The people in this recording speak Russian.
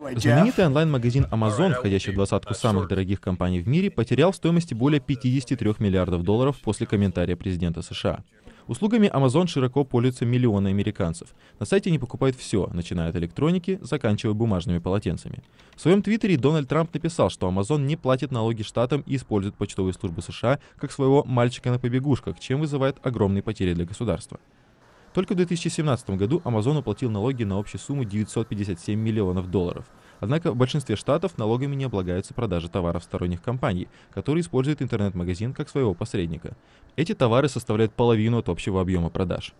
Знаменитый онлайн-магазин Amazon, входящий в двадцатку самых дорогих компаний в мире, потерял в стоимости более 53 миллиардов долларов после комментария президента США. Услугами Amazon широко пользуются миллионы американцев. На сайте они покупают все, начиная от электроники, заканчивая бумажными полотенцами. В своем твиттере Дональд Трамп написал, что Amazon не платит налоги штатам и использует почтовые службы США как своего мальчика на побегушках, чем вызывает огромные потери для государства. Только в 2017 году Amazon уплатил налоги на общую сумму 957 миллионов долларов. Однако в большинстве штатов налогами не облагаются продажи товаров сторонних компаний, которые используют интернет-магазин как своего посредника. Эти товары составляют половину от общего объема продаж.